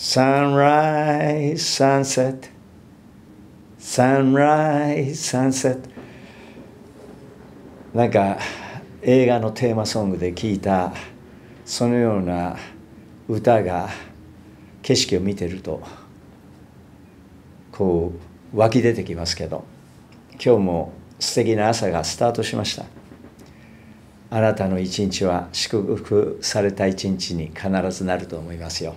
Sunrise, sunset. Sunrise, sunset. なんか映画のテーマソングで聴いたそのような歌が景色を見てるとこう湧き出てきますけど今日も素敵な朝がスタートしましたあなたの一日は祝福された一日に必ずなると思いますよ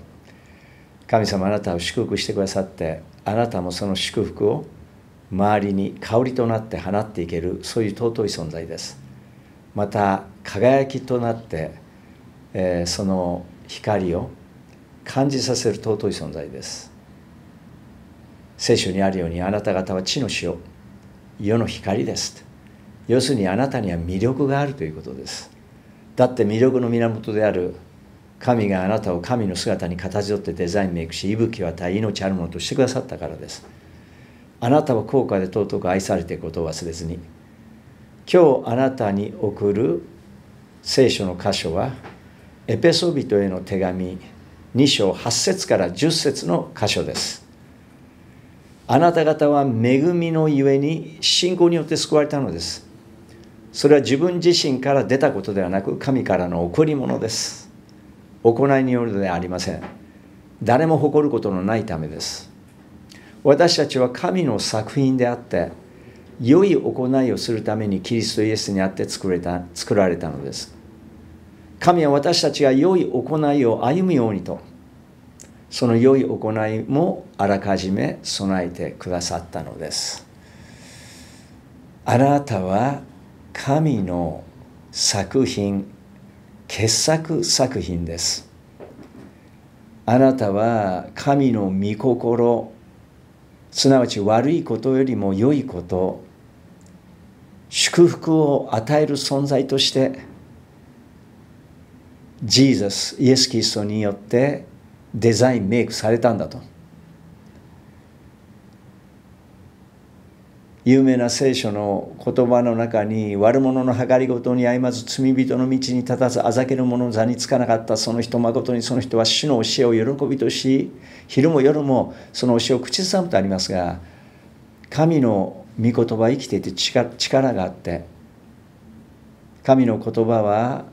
神様あなたを祝福してくださってあなたもその祝福を周りに香りとなって放っていけるそういう尊い存在ですまた輝きとなって、えー、その光を感じさせる尊い存在です聖書にあるようにあなた方は地の塩世の光です要するにあなたには魅力があるということですだって魅力の源である神があなたを神の姿に形取ってデザインメイクし、息吹を与え、命あるものとしてくださったからです。あなたは高価で尊く愛されていくことを忘れずに。今日あなたに送る聖書の箇所は、エペソビトへの手紙2章8節から10節の箇所です。あなた方は恵みのゆえに信仰によって救われたのです。それは自分自身から出たことではなく神からの贈り物です。行いによるのでありません誰も誇ることのないためです私たちは神の作品であって良い行いをするためにキリストイエスにあって作れた作られたのです神は私たちが良い行いを歩むようにとその良い行いもあらかじめ備えてくださったのですあなたは神の作品傑作作品です。あなたは神の御心すなわち悪いことよりも良いこと祝福を与える存在としてジーザスイエス・キリストによってデザインメイクされたんだと有名な聖書の言葉の中に悪者の計りごとにあいまず罪人の道に立たずあざけの者の座につかなかったその人まことにその人は主の教えを喜びとし昼も夜もその教えを口ずさむとありますが神の御言葉生きていて力があって神の言葉は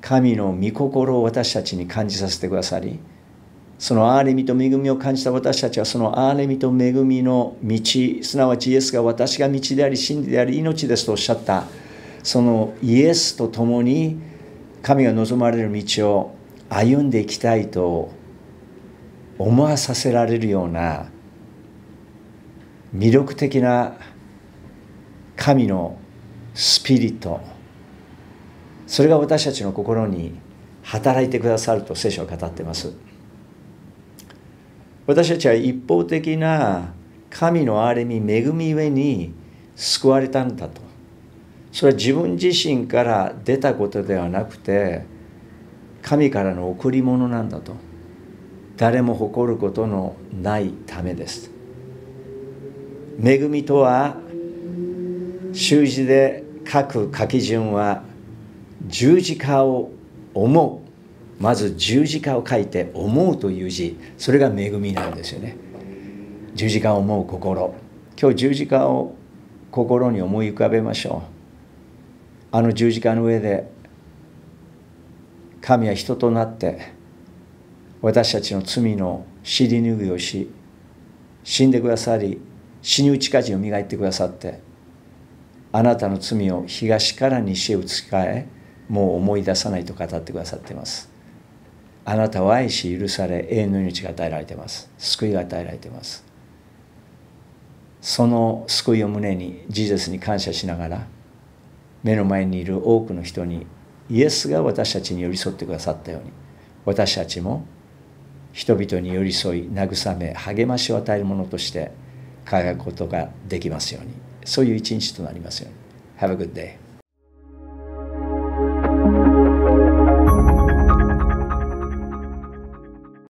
神の御心を私たちに感じさせてくださりその憐れみと恵みを感じた私たちはその憐れみと恵みの道すなわちイエスが私が道であり真理であり命ですとおっしゃったそのイエスと共に神が望まれる道を歩んでいきたいと思わさせられるような魅力的な神のスピリットそれが私たちの心に働いてくださると聖書は語っています。私たちは一方的な神のあれに恵み上に救われたんだとそれは自分自身から出たことではなくて神からの贈り物なんだと誰も誇ることのないためです恵みとは習字で書く書き順は十字架を思うまず十字架を書いて「思う」という字それが恵みなんですよね十字架を思う心今日十字架を心に思い浮かべましょうあの十字架の上で神は人となって私たちの罪の尻拭いをし死んでくださり死に打ち勝ちを磨いてくださってあなたの罪を東から西へ移し替えもう思い出さないと語ってくださっていますあなたを愛し許され永遠の命が与えられています救いが与えられていますその救いを胸にジーザスに感謝しながら目の前にいる多くの人にイエスが私たちに寄り添ってくださったように私たちも人々に寄り添い慰め励ましを与えるものとして輝くことができますようにそういう一日となりますように Have a good day